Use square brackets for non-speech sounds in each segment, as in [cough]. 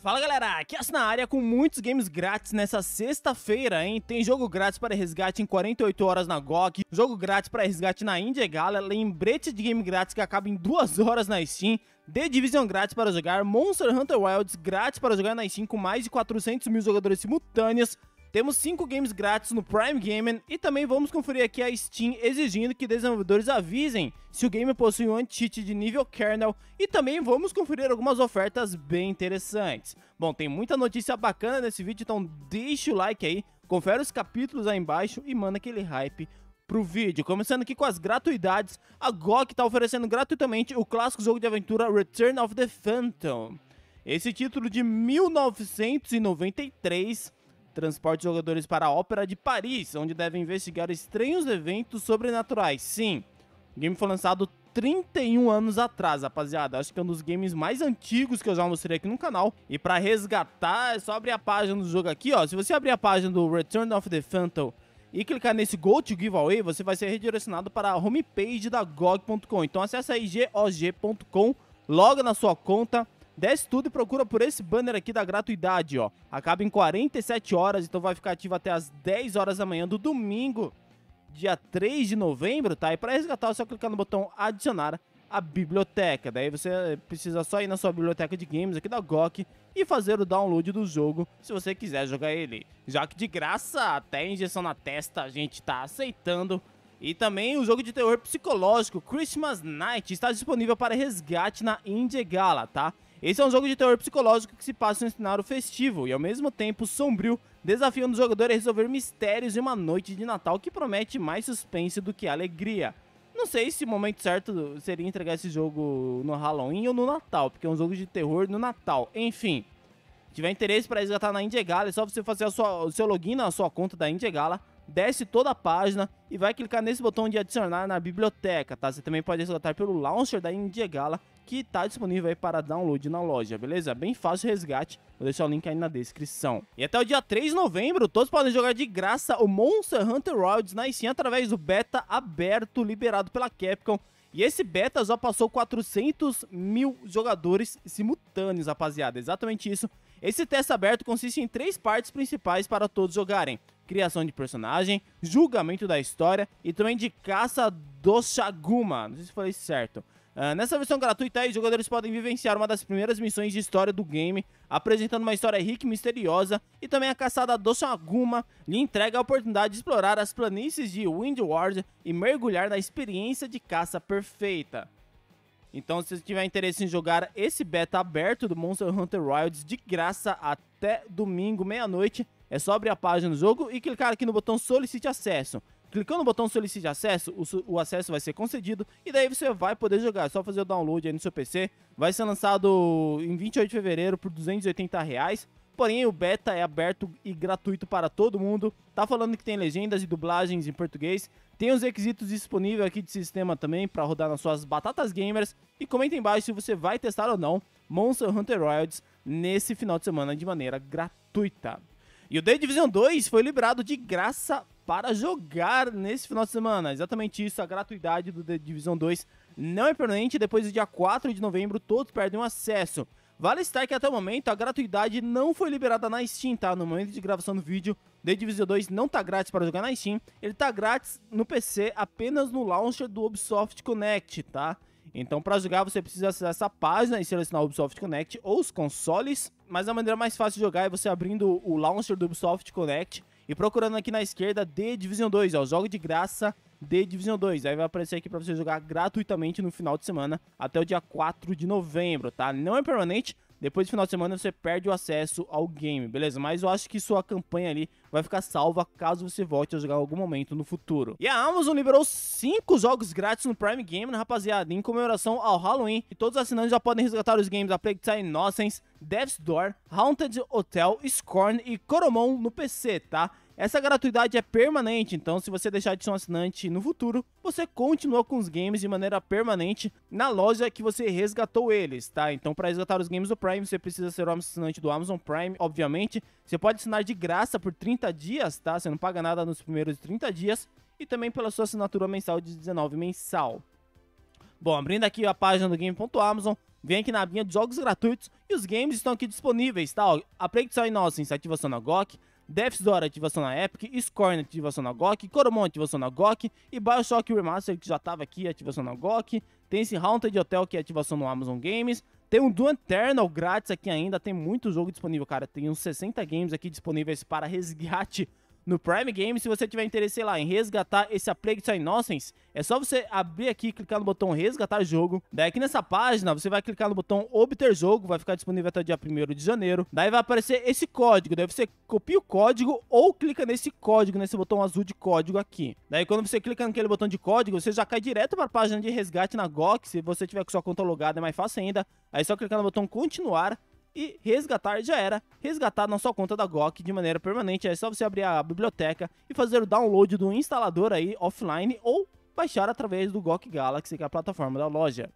Fala galera, aqui é na área com muitos games grátis nessa sexta-feira, hein? Tem jogo grátis para resgate em 48 horas na GOG, jogo grátis para resgate na Indie Gala, lembrete de game grátis que acaba em 2 [laughs] horas na Steam, The Division grátis para jogar, Monster Hunter Wilds grátis para jogar na Steam com mais de 400 mil jogadores simultâneos, temos 5 games grátis no Prime Gaming e também vamos conferir aqui a Steam exigindo que desenvolvedores avisem se o game possui um anti-cheat de nível kernel e também vamos conferir algumas ofertas bem interessantes. Bom, tem muita notícia bacana nesse vídeo, então deixa o like aí, confere os capítulos aí embaixo e manda aquele hype pro vídeo. Começando aqui com as gratuidades, a GOG está oferecendo gratuitamente o clássico jogo de aventura Return of the Phantom. Esse título de 1993 transporte jogadores para a Ópera de Paris, onde devem investigar estranhos eventos sobrenaturais. Sim, o game foi lançado 31 anos atrás, rapaziada. Acho que é um dos games mais antigos que eu já mostrei aqui no canal. E para resgatar, é só abrir a página do jogo aqui, ó. Se você abrir a página do Return of the Phantom e clicar nesse Go to Giveaway, você vai ser redirecionado para a homepage da GOG.com. Então acessa aí gog.com logo na sua conta Desce tudo e procura por esse banner aqui da gratuidade, ó. Acaba em 47 horas, então vai ficar ativo até as 10 horas da manhã do domingo, dia 3 de novembro, tá? E para resgatar é só clicar no botão adicionar a biblioteca. Daí você precisa só ir na sua biblioteca de games aqui da GOC e fazer o download do jogo se você quiser jogar ele. Já que de graça, até injeção na testa a gente tá aceitando. E também o jogo de terror psicológico Christmas Night está disponível para resgate na Indie Gala, tá? Esse é um jogo de terror psicológico que se passa em um cenário festivo e ao mesmo tempo sombrio, desafiando o jogador a resolver mistérios em uma noite de Natal que promete mais suspense do que alegria. Não sei se o momento certo seria entregar esse jogo no Halloween ou no Natal, porque é um jogo de terror no Natal. Enfim, tiver interesse para resgatar na Indiegala, é só você fazer sua, o seu login na sua conta da Indiegala desce toda a página e vai clicar nesse botão de adicionar na biblioteca, tá? Você também pode resgatar pelo launcher da Indiegala, que está disponível aí para download na loja, beleza? Bem fácil o resgate, vou deixar o link aí na descrição. E até o dia 3 de novembro, todos podem jogar de graça o Monster Hunter Wilds na né? Steam através do beta aberto liberado pela Capcom, e esse beta já passou 400 mil jogadores simultâneos, rapaziada, exatamente isso. Esse teste aberto consiste em três partes principais para todos jogarem criação de personagem, julgamento da história e também de caça do Shaguma. Não sei se falei certo. Uh, nessa versão gratuita, aí, jogadores podem vivenciar uma das primeiras missões de história do game, apresentando uma história rica e misteriosa, e também a caçada do Shaguma lhe entrega a oportunidade de explorar as planícies de Windward e mergulhar na experiência de caça perfeita. Então, se você tiver interesse em jogar esse beta aberto do Monster Hunter Wilds de graça até domingo meia-noite, é só abrir a página do jogo e clicar aqui no botão solicite acesso. Clicando no botão solicite acesso, o, o, acesso vai ser concedido e daí você vai poder jogar. É só fazer o download aí no seu PC. Vai ser lançado em 28 de fevereiro por 280 reais. Porém, o beta é aberto e gratuito para todo mundo. Tá falando que tem legendas e dublagens em português. Tem os requisitos disponíveis aqui de sistema também para rodar nas suas batatas gamers. E comenta embaixo se você vai testar ou não Monster Hunter Royals nesse final de semana de maneira gratuita. E o The Division 2 foi liberado de graça para jogar nesse final de semana. Exatamente isso, a gratuidade do The Division 2 não é permanente. Depois do dia 4 de novembro, todos perdem o acesso. Vale estar que até o momento a gratuidade não foi liberada na Steam, tá? No momento de gravação do vídeo, The Division 2 não tá grátis para jogar na Steam. Ele tá grátis no PC apenas no launcher do Ubisoft Connect, tá? Então, para jogar, você precisa acessar essa página e selecionar o Ubisoft Connect ou os consoles mas é a maneira mais fácil de jogar é você abrindo o launcher do Ubisoft Connect e procurando aqui na esquerda The Division 2, ó, jogo de graça The Division 2. Aí vai aparecer aqui para você jogar gratuitamente no final de semana até o dia 4 de novembro, tá? Não é permanente, depois do final de semana você perde o acesso ao game, beleza? Mas eu acho que sua campanha ali vai ficar salva caso você volte a jogar em algum momento no futuro. E a Amazon liberou 5 jogos grátis no Prime Game, né, rapaziada, em comemoração ao Halloween. E todos os assinantes já podem resgatar os games da Plague Tale Innocence, Death's Door, Haunted Hotel, Scorn e Coromon no PC, tá? Essa gratuidade é permanente, então se você deixar de ser um assinante no futuro, você continua com os games de maneira permanente na loja que você resgatou eles, tá? Então para resgatar os games do Prime, você precisa ser um assinante do Amazon Prime, obviamente. Você pode assinar de graça por 30 dias, tá? Você não paga nada nos primeiros 30 dias e também pela sua assinatura mensal de 19 mensal. Bom, abrindo aqui a página do game.amazon, vem aqui na abinha de jogos gratuitos e os games estão aqui disponíveis, tá? Ó, Apreitos ao Innocence, ativação na GOG, Death's Door ativação na Epic, Scorn ativação na GOK, Coromon ativação na GOK e Bioshock Remastered que já estava aqui ativação na GOK. tem esse Haunted Hotel que é ativação no Amazon Games, tem um Doom Eternal grátis aqui ainda, tem muito jogo disponível, cara, tem uns 60 games aqui disponíveis para resgate no Prime Game. Se você tiver interesse, sei lá, em resgatar esse A Plague to Innocence, é só você abrir aqui, clicar no botão resgatar jogo. Daí aqui nessa página, você vai clicar no botão obter jogo, vai ficar disponível até o dia 1 de janeiro. Daí vai aparecer esse código, daí você copia o código ou clica nesse código, nesse botão azul de código aqui. Daí quando você clica naquele botão de código, você já cai direto para a página de resgate na GOG. Se você tiver com sua conta logada é mais fácil ainda. Aí é só clicar no botão continuar e resgatar já era. Resgatar na sua conta da GOC de maneira permanente. É só você abrir a biblioteca e fazer o download do instalador aí offline ou baixar através do GOC Galaxy, que é a plataforma da loja.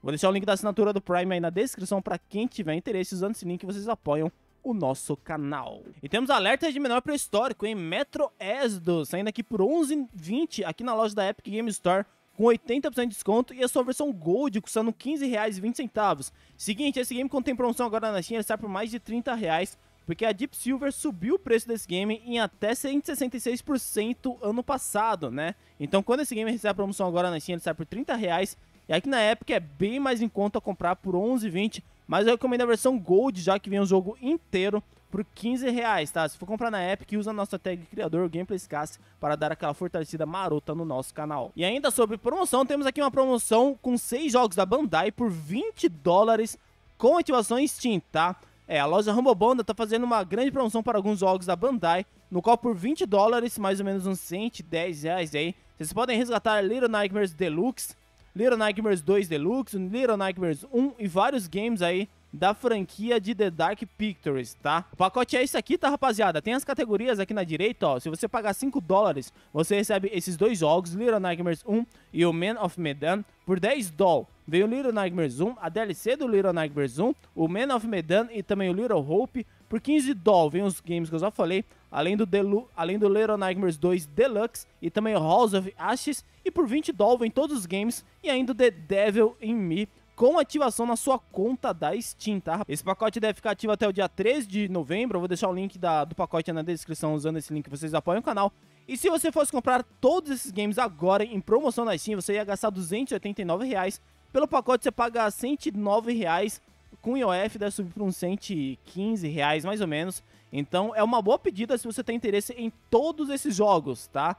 Vou deixar o link da assinatura do Prime aí na descrição para quem tiver interesse. Usando esse link, vocês apoiam o nosso canal. E temos alerta de menor pré-histórico em Metro Exodus, saindo aqui por 11,20 aqui na loja da Epic Game Store com 80% de desconto e a sua versão Gold custando R$15,20. Seguinte, esse game quando tem promoção agora na Steam, ele sai por mais de 30 reais, porque a Deep Silver subiu o preço desse game em até 166% ano passado, né? Então quando esse game recebe a promoção agora na Steam, ele sai por 30 reais e aqui na época é bem mais em conta comprar por 11,20, mas eu recomendo a versão Gold, já que vem o jogo inteiro por 15 reais, tá? Se for comprar na Epic, usa a nossa tag criador Gameplayscast para dar aquela fortalecida marota no nosso canal. E ainda sobre promoção, temos aqui uma promoção com 6 jogos da Bandai por 20 dólares com ativação Steam, tá? É, a loja Rambobonda tá fazendo uma grande promoção para alguns jogos da Bandai, no qual por 20 dólares, mais ou menos uns 110 reais aí, vocês podem resgatar Little Nightmares Deluxe, Little Nightmares 2 Deluxe, Little Nightmares 1 e vários games aí da franquia de The Dark Pictures, tá? O pacote é isso aqui, tá, rapaziada? Tem as categorias aqui na direita, ó. Se você pagar 5 dólares, você recebe esses dois jogos, Little Nightmares 1 e o Man of Medan, por 10 dólares. Veio o Little Nightmares 1, a DLC do Little Nightmares 1, o Man of Medan e também o Little Hope, por 15 dólares vem os games que eu já falei, além do, Delu além do Little Nightmares 2 Deluxe e também House of Ashes. E por 20 dólares vem todos os games e ainda o The Devil in Me com ativação na sua conta da Steam, tá? Esse pacote deve ficar ativo até o dia 3 de novembro. Eu vou deixar o link da, do pacote na descrição usando esse link, vocês apoiam o canal. E se você fosse comprar todos esses games agora em promoção na Steam, você ia gastar R$ 289 reais. Pelo pacote você paga R$ 109 reais com o IOF deve subir para uns 115 reais mais ou menos. Então é uma boa pedida se você tem interesse em todos esses jogos, tá?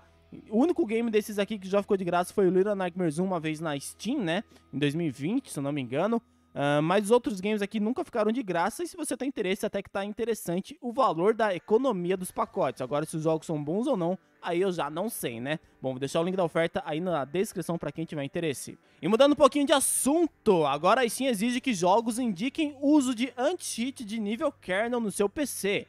O único game desses aqui que já ficou de graça foi o Little Nightmares 1 uma vez na Steam, né? Em 2020, se eu não me engano. Uh, mas outros games aqui nunca ficaram de graça e se você tem interesse, até que tá interessante o valor da economia dos pacotes. Agora, se os jogos são bons ou não, aí eu já não sei, né? Bom, vou deixar o link da oferta aí na descrição para quem tiver interesse. E mudando um pouquinho de assunto, agora a Steam exige que jogos indiquem uso de anti-cheat de nível kernel no seu PC.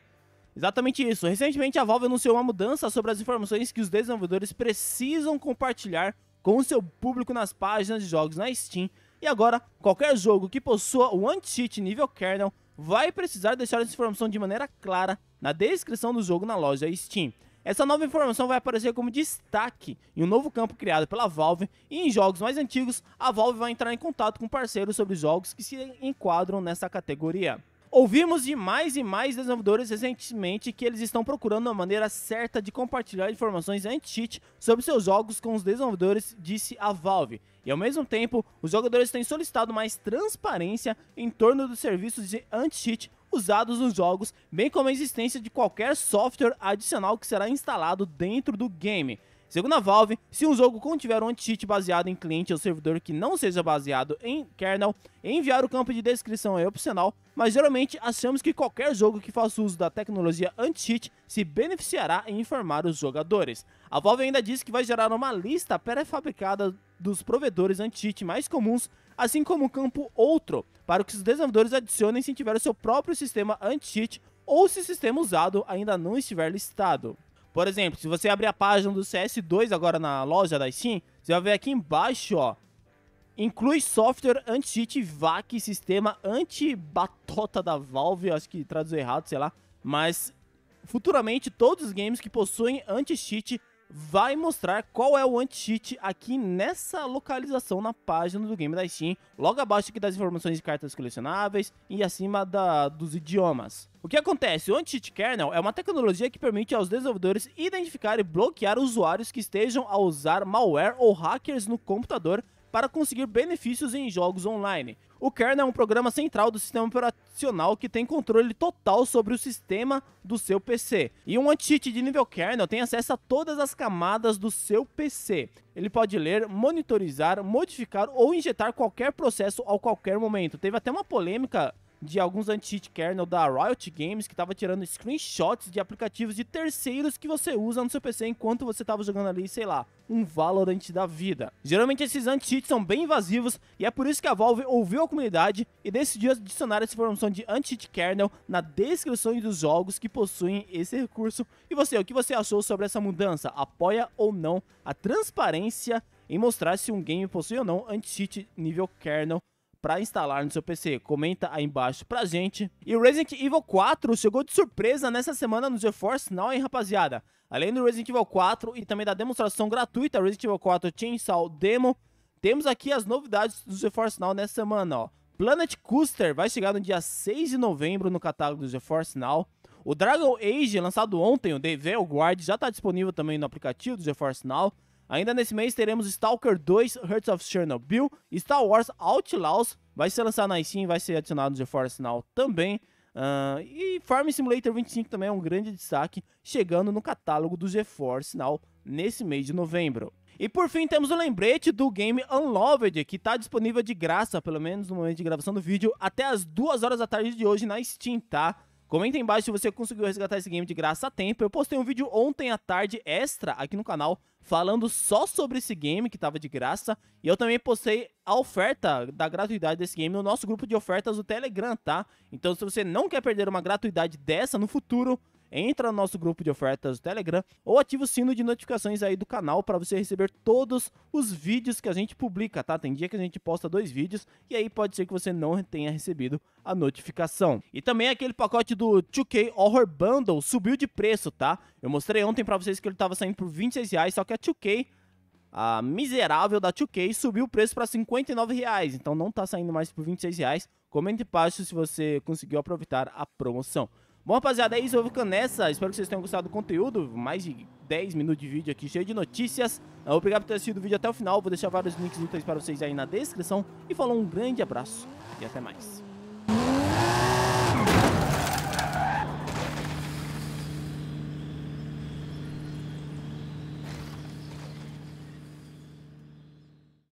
Exatamente isso. Recentemente a Valve anunciou uma mudança sobre as informações que os desenvolvedores precisam compartilhar com o seu público nas páginas de jogos na Steam e agora, qualquer jogo que possua o anti-cheat nível kernel vai precisar deixar essa informação de maneira clara na descrição do jogo na loja Steam. Essa nova informação vai aparecer como destaque em um novo campo criado pela Valve e em jogos mais antigos, a Valve vai entrar em contato com parceiros sobre jogos que se enquadram nessa categoria. Ouvimos de mais e mais desenvolvedores recentemente que eles estão procurando uma maneira certa de compartilhar informações anti-cheat sobre seus jogos com os desenvolvedores, disse a Valve. E ao mesmo tempo, os jogadores têm solicitado mais transparência em torno dos serviços de anti-cheat usados nos jogos, bem como a existência de qualquer software adicional que será instalado dentro do game. Segundo a Valve, se um jogo contiver um anti-cheat baseado em cliente ou servidor que não seja baseado em kernel, enviar o campo de descrição é opcional, mas geralmente achamos que qualquer jogo que faça uso da tecnologia anti-cheat se beneficiará em informar os jogadores. A Valve ainda diz que vai gerar uma lista pré-fabricada dos provedores anti-cheat mais comuns, assim como o campo outro, para que os desenvolvedores adicionem se tiver o seu próprio sistema anti-cheat ou se o sistema usado ainda não estiver listado. Por exemplo, se você abrir a página do CS2 agora na loja da Steam, você vai ver aqui embaixo, ó. Inclui software anti-cheat VAC, sistema anti-batota da Valve, acho que traduziu errado, sei lá. Mas futuramente todos os games que possuem anti-cheat vai mostrar qual é o anti-cheat aqui nessa localização na página do game da Steam, logo abaixo aqui das informações de cartas colecionáveis e acima da, dos idiomas. O que acontece? O Anti-Cheat Kernel é uma tecnologia que permite aos desenvolvedores identificar e bloquear usuários que estejam a usar malware ou hackers no computador para conseguir benefícios em jogos online. O kernel é um programa central do sistema operacional que tem controle total sobre o sistema do seu PC. E um anti-cheat de nível kernel tem acesso a todas as camadas do seu PC. Ele pode ler, monitorizar, modificar ou injetar qualquer processo a qualquer momento. Teve até uma polêmica de alguns anti-cheat kernel né, da Riot Games que estava tirando screenshots de aplicativos de terceiros que você usa no seu PC enquanto você estava jogando ali, sei lá, um Valorant da vida. Geralmente esses anti-cheats são bem invasivos e é por isso que a Valve ouviu a comunidade e decidiu adicionar essa informação de anti-cheat kernel na descrição dos jogos que possuem esse recurso. E você, o que você achou sobre essa mudança? Apoia ou não a transparência em mostrar se um game possui ou não anti-cheat nível kernel para instalar no seu PC? Comenta aí embaixo pra gente. E Resident Evil 4 chegou de surpresa nessa semana no GeForce Now, hein, rapaziada? Além do Resident Evil 4 e também da demonstração gratuita Resident Evil 4 Chainsaw Demo, temos aqui as novidades do GeForce Now nessa semana, ó. Planet Coaster vai chegar no dia 6 de novembro no catálogo do GeForce Now. O Dragon Age, lançado ontem, o The Veil Guard, já está disponível também no aplicativo do GeForce Now. Ainda nesse mês teremos Stalker 2, Hearts of Chernobyl, Star Wars Outlaws, vai ser lançado na Steam, vai ser adicionado no GeForce Now também. Uh, e Farm Simulator 25 também é um grande destaque, chegando no catálogo do GeForce Now nesse mês de novembro. E por fim temos o um lembrete do game Unloved, que está disponível de graça, pelo menos no momento de gravação do vídeo, até as 2 horas da tarde de hoje na Steam, tá? Comenta aí embaixo se você conseguiu resgatar esse game de graça a tempo. Eu postei um vídeo ontem à tarde extra aqui no canal falando só sobre esse game que tava de graça. E eu também postei a oferta da gratuidade desse game no nosso grupo de ofertas do Telegram, tá? Então se você não quer perder uma gratuidade dessa no futuro, entra no nosso grupo de ofertas do Telegram ou ativa o sino de notificações aí do canal para você receber todos os vídeos que a gente publica, tá? Tem dia que a gente posta dois vídeos e aí pode ser que você não tenha recebido a notificação. E também aquele pacote do 2K Horror Bundle subiu de preço, tá? Eu mostrei ontem para vocês que ele tava saindo por 26 reais, só que a 2K a miserável da 2K subiu o preço para 59 reais, então não tá saindo mais por 26 reais. Comente embaixo se você conseguiu aproveitar a promoção. Bom, rapaziada, é isso. Eu fico nessa. Espero que vocês tenham gostado do conteúdo. Mais de 10 minutos de vídeo aqui, cheio de notícias. Obrigado por ter assistido o vídeo até o final. Vou deixar vários links úteis então, para vocês aí na descrição. E falou, um grande abraço e até mais.